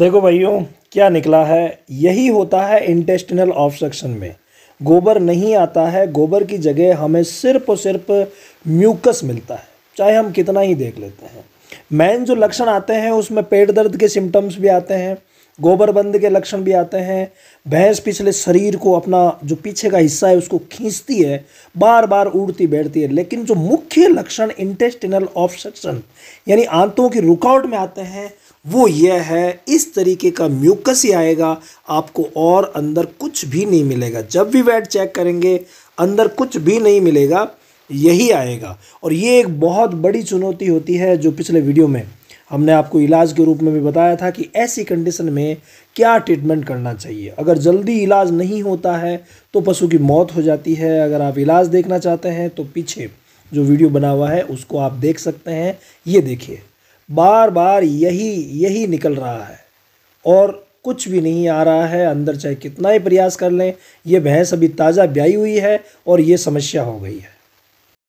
देखो भाइयों क्या निकला है यही होता है इंटेस्टिनल ऑब्सक्शन में गोबर नहीं आता है गोबर की जगह हमें सिर्फ और सिर्फ म्यूकस मिलता है चाहे हम कितना ही देख लेते हैं मेन जो लक्षण आते हैं उसमें पेट दर्द के सिम्टम्स भी आते हैं गोबरबंद के लक्षण भी आते हैं भैंस पिछले शरीर को अपना जो पीछे का हिस्सा है उसको खींचती है बार बार उड़ती बैठती है लेकिन जो मुख्य लक्षण इंटेस्टिनल ऑप्शन यानी आंतों की रुकावट में आते हैं वो यह है इस तरीके का म्यूकस ही आएगा आपको और अंदर कुछ भी नहीं मिलेगा जब भी वेट चेक करेंगे अंदर कुछ भी नहीं मिलेगा यही आएगा और ये एक बहुत बड़ी चुनौती होती है जो पिछले वीडियो में हमने आपको इलाज के रूप में भी बताया था कि ऐसी कंडीशन में क्या ट्रीटमेंट करना चाहिए अगर जल्दी इलाज नहीं होता है तो पशु की मौत हो जाती है अगर आप इलाज देखना चाहते हैं तो पीछे जो वीडियो बना हुआ है उसको आप देख सकते हैं ये देखिए बार बार यही यही निकल रहा है और कुछ भी नहीं आ रहा है अंदर चाहे कितना ही प्रयास कर लें यह भैंस अभी ताज़ा ब्याई हुई है और ये समस्या हो गई है